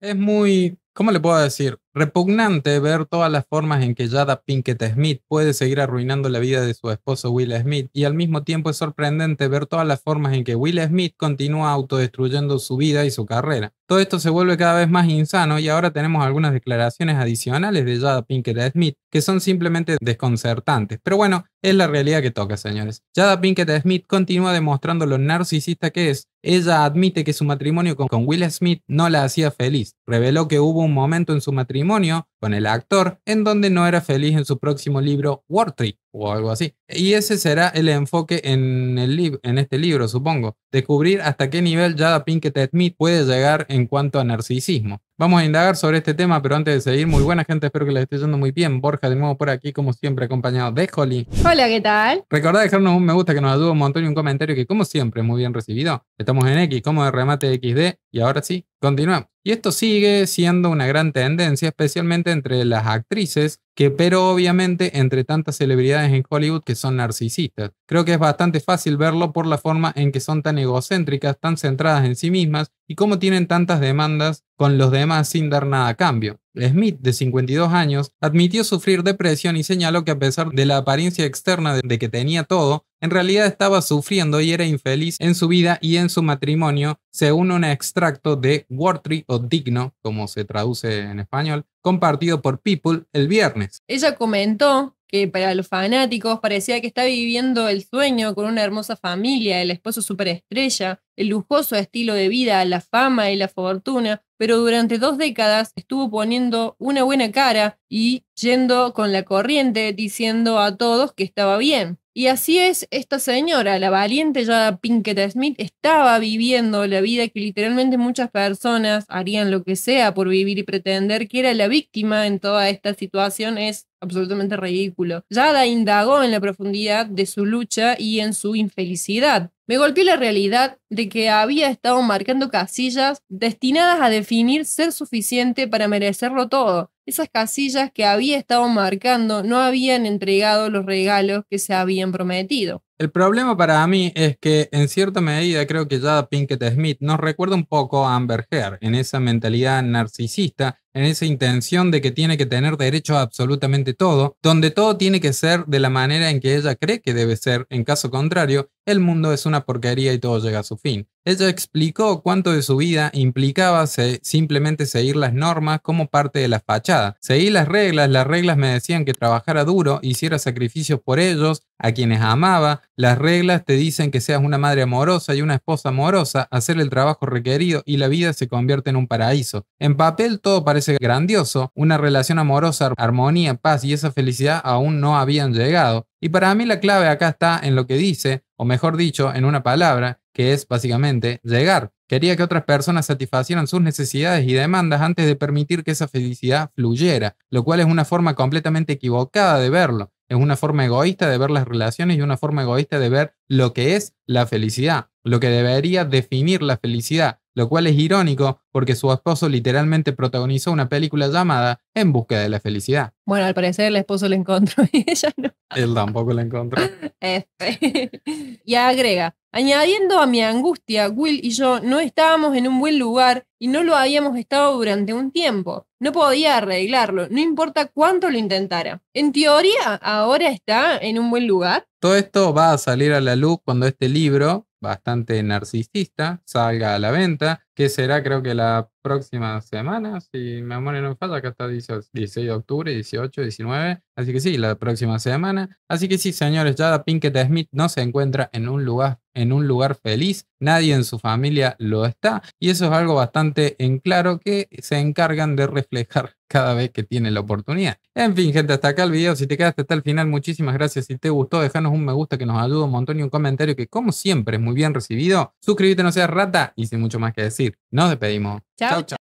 es muy, ¿cómo le puedo decir? Repugnante ver todas las formas en que Yada Pinkett Smith puede seguir arruinando la vida de su esposo Will Smith y al mismo tiempo es sorprendente ver todas las formas en que Will Smith continúa autodestruyendo su vida y su carrera. Todo esto se vuelve cada vez más insano y ahora tenemos algunas declaraciones adicionales de Yada Pinkett Smith que son simplemente desconcertantes. Pero bueno, es la realidad que toca, señores. Jada Pinkett Smith continúa demostrando lo narcisista que es. Ella admite que su matrimonio con Will Smith no la hacía feliz. Reveló que hubo un momento en su matrimonio con el actor, en donde no era feliz en su próximo libro, War Tree, o algo así. Y ese será el enfoque en, este libro, supongo. Descubrir hasta qué nivel Jada Pinkett Smith puede llegar en cuanto a narcisismo. Vamos a indagar sobre este tema, pero antes de seguir, muy buena gente, espero que les esté yendo muy bien. Borja, de nuevo por aquí, como siempre, acompañado de Holly. Hola, ¿qué tal? Recordad dejarnos un me gusta que nos ayuda un montón y un comentario que, como siempre, muy bien recibido. Estamos en X, como de remate XD, y ahora sí, continuamos. Y esto sigue siendo una gran tendencia, especialmente entre las actrices, que pero obviamente entre tantas celebridades en Hollywood que son narcisistas. Creo que es bastante fácil verlo por la forma en que son tan egocéntricas, tan centradas en sí mismas y cómo tienen tantas demandas con los demás sin dar nada a cambio. Smith, de 52 años, admitió sufrir depresión y señaló que a pesar de la apariencia externa de que tenía todo, en realidad estaba sufriendo y era infeliz en su vida y en su matrimonio, según un extracto de Worthy o Digno, como se traduce en español, compartido por People el viernes. Ella comentó que para los fanáticos parecía que estaba viviendo el sueño con una hermosa familia, el esposo superestrella, el lujoso estilo de vida, la fama y la fortuna, pero durante dos décadas estuvo poniendo una buena cara y yendo con la corriente diciendo a todos que estaba bien. Y así es, esta señora, la valiente ya Pinkett Smith, estaba viviendo la vida que literalmente muchas personas harían lo que sea por vivir y pretender que era la víctima en toda esta situación es absolutamente ridículo. Yada indagó en la profundidad de su lucha y en su infelicidad. Me golpeó la realidad de que había estado marcando casillas destinadas a definir ser suficiente para merecerlo todo. Esas casillas que había estado marcando no habían entregado los regalos que se habían prometido. El problema para mí es que en cierta medida creo que ya Pinkett Smith nos recuerda un poco a Amber Heard en esa mentalidad narcisista, en esa intención de que tiene que tener derecho a absolutamente todo, donde todo tiene que ser de la manera en que ella cree que debe ser, en caso contrario, el mundo es una porquería y todo llega a su fin. Ella explicó cuánto de su vida implicaba simplemente seguir las normas como parte de la fachada. Seguí las reglas, las reglas me decían que trabajara duro, hiciera sacrificios por ellos, a quienes amaba, las reglas te dicen que seas una madre amorosa y una esposa amorosa, hacer el trabajo requerido y la vida se convierte en un paraíso. En papel todo parece grandioso, una relación amorosa, armonía, paz y esa felicidad aún no habían llegado, y para mí la clave acá está en lo que dice, o mejor dicho, en una palabra, que es básicamente llegar. Quería que otras personas satisfacieran sus necesidades y demandas antes de permitir que esa felicidad fluyera, lo cual es una forma completamente equivocada de verlo. Es una forma egoísta de ver las relaciones y una forma egoísta de ver lo que es la felicidad, lo que debería definir la felicidad, lo cual es irónico porque su esposo literalmente protagonizó una película llamada En búsqueda de la felicidad. Bueno, al parecer el esposo la encontró y ella no. Él tampoco la encontró. Este, y agrega, añadiendo a mi angustia, Will y yo no estábamos en un buen lugar y no lo habíamos estado durante un tiempo. No podía arreglarlo, no importa cuánto lo intentara. En teoría, ahora está en un buen lugar. Todo esto va a salir a la luz cuando este libro, bastante narcisista salga a la venta, que será creo que la próxima semana, si mi amor no me falla, acá está 16 de octubre, 18, 19, así que sí, la próxima semana. Así que sí, señores, ya Pinkett Smith no se encuentra en un lugar en un lugar feliz, nadie en su familia lo está, y eso es algo bastante en claro que se encargan de reflejar cada vez que tiene la oportunidad. En fin, gente, hasta acá el video. Si te quedaste hasta el final, muchísimas gracias. Si te gustó, dejanos un me gusta que nos ayuda un montón y un comentario que, como siempre, es muy bien recibido. Suscríbete, no seas rata y sin mucho más que decir. Nos despedimos. Chao, chao.